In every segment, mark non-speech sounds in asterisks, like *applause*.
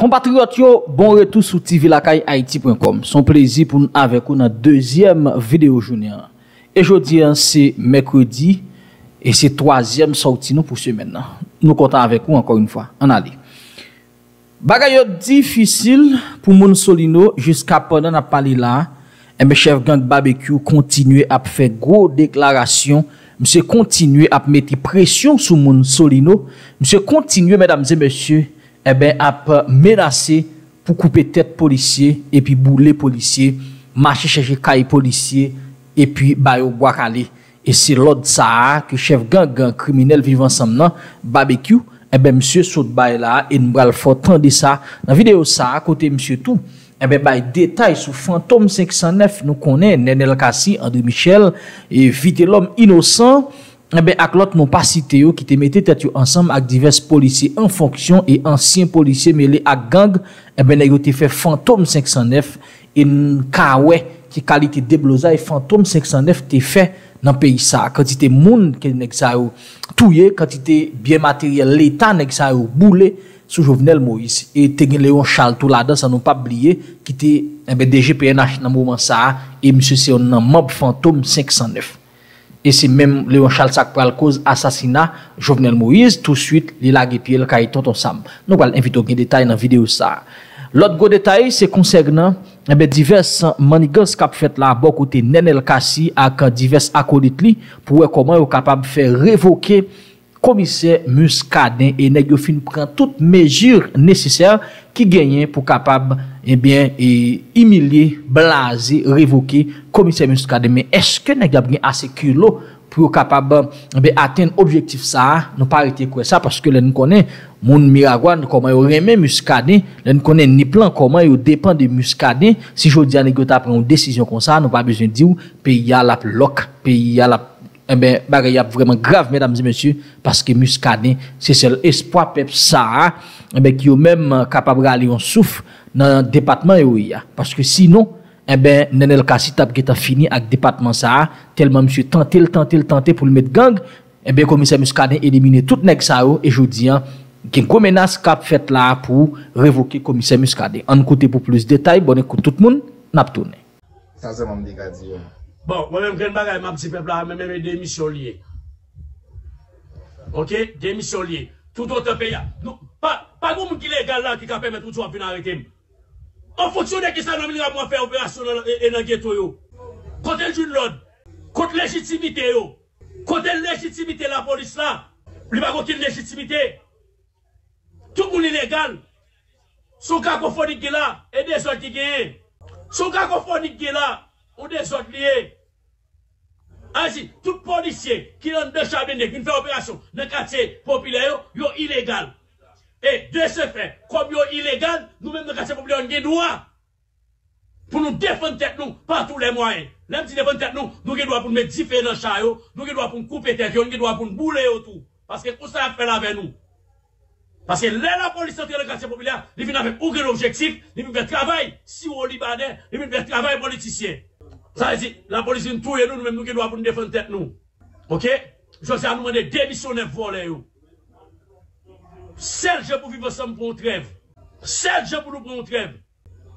Kompatriot yo, bon retou sou TV lakay haiti.com. Son plezi pou nou avekou nan dezyem video jouni an. E jodi an se mekredi, e se toazyem sorti nou pou semen nan. Nou konta avekou ankon yon fwa. An ale. Bagay yo difisil pou moun solino, jiska pwenden ap pali la, e mechev gang BBQ kontinuye ap fe gro deklarasyon, mse kontinuye ap meti presyon sou moun solino, mse kontinuye, medamze, mesye, Ebe eh ap menase pou koupe tet polisye, epi boule polisye, mache cheche kaye polisye, epi bayo gwakale. E se lod sa a ke chef gang gang kriminel vivan sam nan, babekyou, ebe msye sot baye la, en mbal fote, an de sa. Nan videyo sa a kote msye tou, ebe eh baye detay sou fantom 509 nou konen, nenel kasi, andri michel, evite lom inosan, Eh ak lot nou pa site yo ki te mette tet yo ansam ak divers polisye en fonksyon E ansyen polisye mele ak gang Ebe eh nè yo te fe Fantom 509 E n kawe ki kalite debloza e Fantom 509 te fe nan peyi sa Kantite moun ke nek sa yo touye Kantite biye materyel lèta nek sa yo boule Sou jovenel Moïse E te gen lè yon chal tou la dan sa nou pa blye Ki te ebe eh DGPNH nan mouman sa E msye se yon nan mob Fantom 509 Esi menm le yon chal sak pral koz asasina Jovenel Moïse, tout suit li lage pi el ka iton ton sam. Nou wale envito gen detay nan videyo sa. Lot go detay se konsegnan, be divers manigaz kap fet la bok ou te nen el kasi ak divers akolit li pou wekoman yo kapab fe revoke komise muskade, e negyo fin pren tout mejur neseser ki genye pou kapab e eh bien, e imilie, blaze, revoke, komise muskade, men eske negyo gen asekulo pou kapab eh be aten objektif sa, nou parite kwe sa, paske le nou konen moun miragwa, nou koman yo reme muskade, le nou konen ni plan koman yo depan de muskade, si jodi anegyo ta pren ou desisyon kon sa, nou pa bezwen di ou pe yalap lok, pe yalap Mbe, eh bagay ap vreman grav, mesdames et messieurs, paske muskade, se sel espoi pep sa a, mbe, ki yo men kapabra li yon souf, nan depatman e ouya. Paske si nou, mbe, nen el kasi tap geta fini ak depatman sa a, telman msou tentel, tentel, tentel, pou l'met gang, mbe, komise muskade, elimine tout nek sa ou, e joudi, gen kou menas kap fet la, pou revoke komise muskade. An koute pou plus detay, bonen kou tout moun, nap toune. Sa zanman de gadi yo, Bon, wè mè mè gen bagay mè pti pepla, mè mè mè demisyon liye. Ok, demisyon liye. Tout ou tepe ya. Pa, pa mou moun ki legal la ki ka pèmè tout ou a finare tem. Ou foksyon de ki sa nomi liya mwa fè operasyon ene e, geto yo. Kote joun lòd. Kote legitimite yo. Kote legitimite la polis la. Liwa kou ki legitimite. Tout moun ilegal. Soukak ou fònik ge la, ebe soukik ge. Soukak ou fònik ge la. ou autres liés. Ainsi, tout policier qui rentre deux Chabine, qui fait opération dans le quartier populaire, il est illégal. Et de ce fait, comme il est illégal, nous-mêmes dans le quartier populaire, on a droit pour nous défendre nous par tous les moyens. Même nous défendre tête nous, nous avons droit pour nous mettre différents chariots, nous avons droit pour nous couper tête, nous avons droit pour nous bouler autour. Parce que tout ça a fait avec nous. Parce que là, la police est dans le quartier populaire, ils viennent avec aucun objectif, ils viennent faire travail, si au libanais, ils viennent faire travail politicien. Sa zi, la polisin touye nou nou menm nou genwa pou nou defen tet nou. Ok? Jwa se anoumane demisyon nef volen yo. Sel je pou vive sam pou nou trev. Sel je pou nou pou nou trev.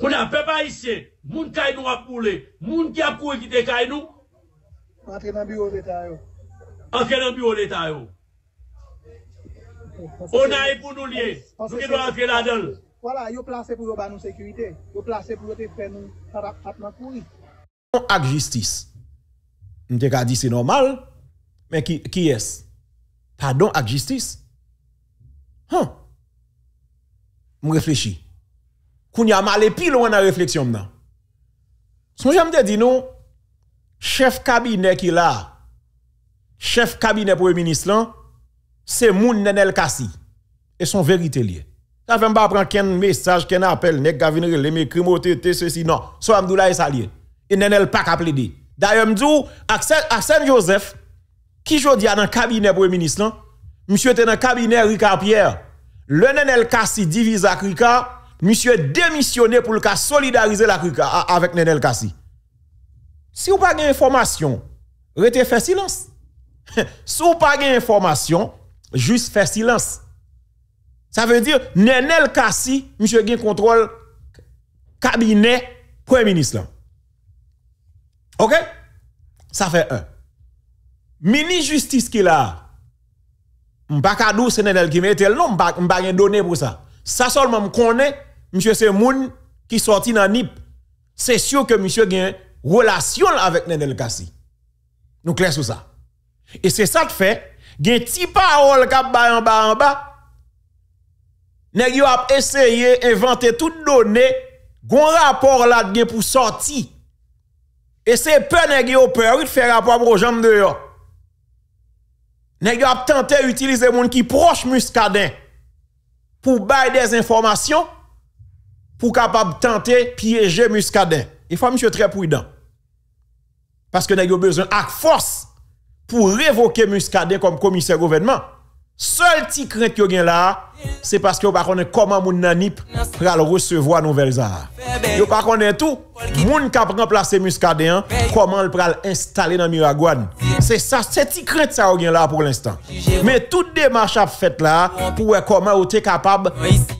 Kou nan pepa isye, moun kay nou akoule, moun ki akoule ki te kay nou. Antre nan biyo de ta yo. Antre nan biyo de ta yo. O nan e pou nou liye, nou genwa antre la don. Wala, yo plase pou yo ban nou sekurite. Yo plase pou yo te fen nou atman kouye. ak justice. te dis dit c'est normal, mais qui est est Pardon ak justice. Hein? réfléchis. Qu'on y a mal et pile on a réflexion maintenant. Son j'aime te dit chef cabinet qui là chef cabinet pour le ministre là c'est moun Nenel kasi. et son vérité lié. ne fait pas prendre qu'un message, qu'un appel, nèg gavin les m'écrit mot ceci non. So Abdoulaye ça et Nenel pas qu'à plaider. D'ailleurs, me dit Axel Joseph qui jodi a dans cabinet premier ministre hein? Monsieur était dans cabinet Ricard Pierre. Le Nenel Kassi divise à Monsieur monsieur démissionné pour le cas solidariser la avec Nenel Kassi. Si vous pas vous restez faire silence. *laughs* si vous pas information, juste fait silence. Ça veut dire, Nenel Kassi, monsieur le contrôle cabinet premier ministre. Hein? OK Ça fait un. Mini justice qui là. M'bakadou nedel qui mette le nom, pas rien donné pour ça. Ça seulement me connaît monsieur c'est moun qui sorti dans NIP. C'est sûr que monsieur gagne relation avec Nenel Kassi. Nous clair sur ça. Et c'est ça qui fait, gen ti parole kap ba en bas en bas. Nèg yo a essayé inventer toutes données, gon rapport là pour sortir et c'est peur vous peur, il fait rapport aux jambes de eux. Vous a tenté utiliser gens qui proche muscadin pour bailler des informations pour capable tenter piéger muscadin. Il faut monsieur très prudent. Parce que vous avez besoin à force pour révoquer muscadin comme commissaire gouvernement. Seul petit crainte que gen là, c'est parce que vous pas connait comment moun nanip pral recevoir nouvelles ça. Yo pas Les tout, moun ont remplacé Muscadet, hein, comment le pral installer dans Miragouane. C'est ça, c'est petit crainte ça gen là pour l'instant. Mais toute démarche a faite là pour comment vous êtes capable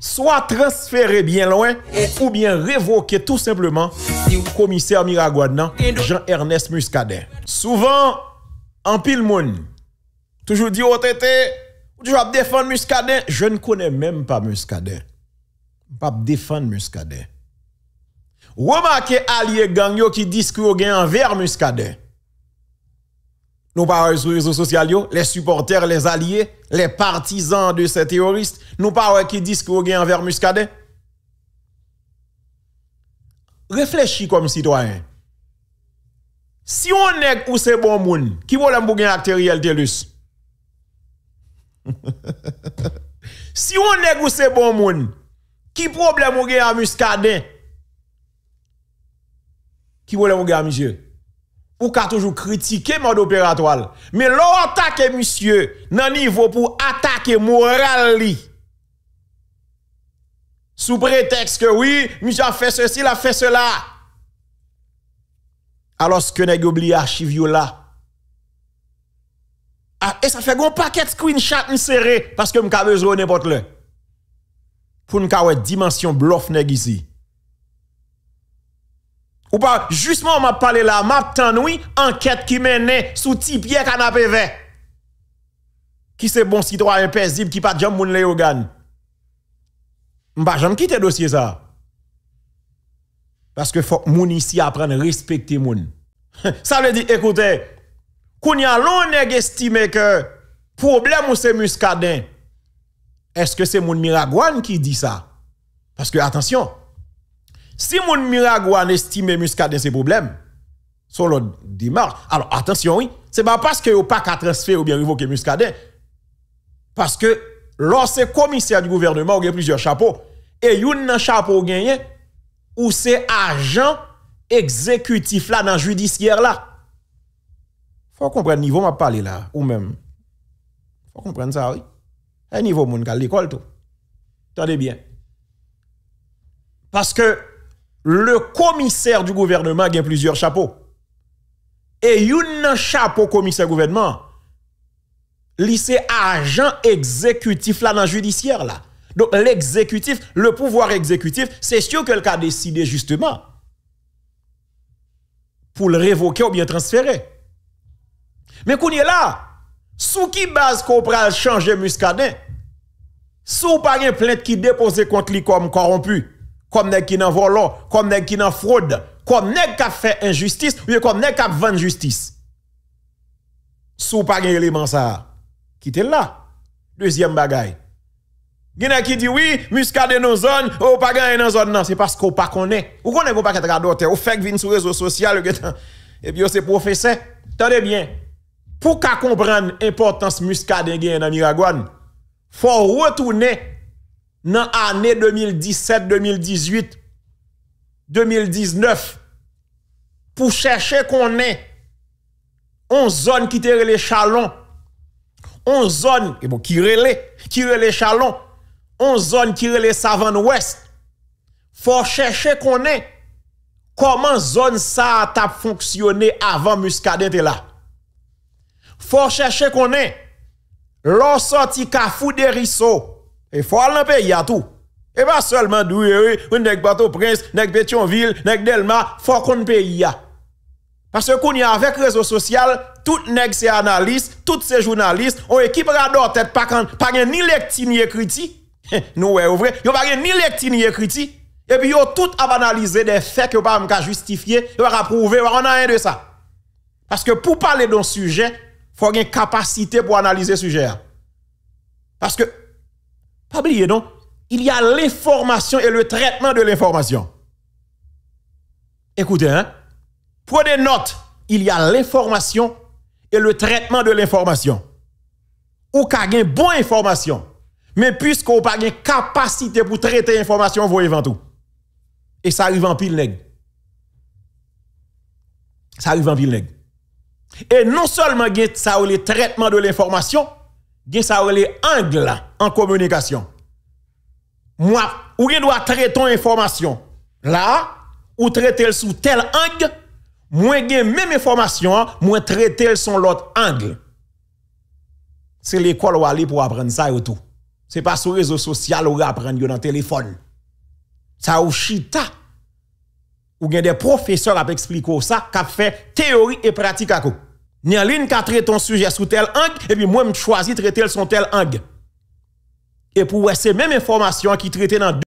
soit transférer bien loin ou bien révoquer tout simplement le commissaire Miragouane Jean-Ernest Muscadet. Souvent en pile moun toujours dit au oh, tété tu vas défendre Muscadet Je ne connais même pas Muscadet. Pas défendre Muscadet. Remarquez allié gang qui ont gain envers Muscadet. Nous parlons sur les réseaux sociaux, les supporters, les alliés, les partisans de ces terroristes. Nous parlons qui discours gain envers Muscadet. Réfléchis comme citoyen. Si on est où c'est bon monde, qui voulait pour gagner de lus? *laughs* si on négocie bon monde, qui problème on gagne à muscadin? Qui problème on gagne monsieur? Ou ka toujours critiquer mode opératoire. Mais l'on attaque monsieur, nan niveau pour attaquer moral li. Sous prétexte que oui, monsieur a fait ceci, il a fait cela. Alors ce que nèg oublié archive là. A, e sa fe goun paket screenshot n serè, paske m ka vezwè ou ne pot lè. Foun kawè dimansyon blof neg isi. Ou pa, jistman ou map pale la map tanoui, anket ki menè sou tipye kan apè vè. Ki se bon sitwa impèzib ki pat jom moun lè yo gan. M pa jom kite dosye sa. Paske fok moun isi apren respecti moun. Sa m lè di, ekoute, Qu'on y a l'on estime que problème ou c'est muscadin. Est-ce que c'est mon Miragouane qui dit ça? Parce que attention, si mon Miragouane estime muscadin c'est problème, son l'autre démarche. Alors attention, oui, c'est pas parce que a pas qu'à transférer ou bien revoquer muscadin. Parce que lorsque commissaire du gouvernement, il y a plusieurs chapeaux. Et yon un chapeau gagné, ou c'est agent exécutif là dans judiciaire là. Faut comprendre niveau m'a parlé là ou même. Faut comprendre ça oui. Un niveau mon gars l'école tout. Tendez bien. Parce que le commissaire du gouvernement a plusieurs chapeaux. Et un chapeau commissaire gouvernement, lycée agent exécutif là dans le judiciaire là. Donc l'exécutif, le pouvoir exécutif, c'est sûr que le cas décidé justement pour le révoquer ou bien transférer. Mais qu'on est là, sous qui base qu'on pral changer Muscadet Sous pas une plainte qui dépose contre lui comme corrompu, comme nèg qui n'en volant, comme nèg qui n'en fraude, comme nèg qui fait injustice ou comme nèg qui vend justice. Sous pas un élément ça, qui était là. Deuxième bagaille. Gina qui dit oui, muscade nos zones, ou pas gagné dans zone non, c'est parce qu'on pas connaît. ne connaît pas qu'être d'autres. ou fait venir sur les réseaux sociaux et eh puis c'est professeur. Tenez bien. pou ka kompren importans muska den gen nan Miragwan, fò rwotounen nan ane 2017-2018-2019, pou chèche konen, on zon ki te rele chalon, on zon, e bon kirele, kirele chalon, on zon kirele savan ouest, fò chèche konen, koman zon sa tap fonksyonen avan muska den te la? faut chercher qu'on est. L'on sorti kafou des rissaux. Et faut aller dans pays à tout. Et pas seulement doué, ou nèg bateau prince, ville, Bétionville, nèg Delma, faut qu'on paye. Parce que qu'on y a avec réseau social, tout nèg c'est analyste, tout journalistes, journaliste, on équipe rador tête pas pas ni lecti ni écriti. *laughs* Nous ouais, vrai, yo pas ni lecti ni écriti. Et puis a tout à analysé des faits que pas m'ka justifier, yo pas prouver, on a rien de ça. Parce que pour parler d'un sujet, faut une capacité pour analyser le sujet. Hein. Parce que, pas oublier, non, il y a l'information et le traitement de l'information. Écoutez, hein? prenez note, il y a l'information et le traitement de l'information. Ou qu'a une bonne information, mais puisqu'on pas une capacité pour traiter l'information, vous voyez tout. Et ça arrive en pile nègre. Ça arrive en pile nègre. Et non seulement ça le traitement de l'information, gen ça les angle en communication. Moi, ou gen doit traiter information. Là, ou traiter sous tel angle, moi gen même information, moi traiter son l'autre angle. C'est l'école ou aller pour apprendre ça et tout. C'est pas sur réseau social ou apprendre dans téléphone. Ça ou chita Ou gen de profeseur ap ekspliko sa kap fe teori e pratika ko. Nyen lin ka tre ton suje sou tel anke, epi mwen m chwazi tre tel son tel anke. E pou wese men men formasyon ki trete nan du.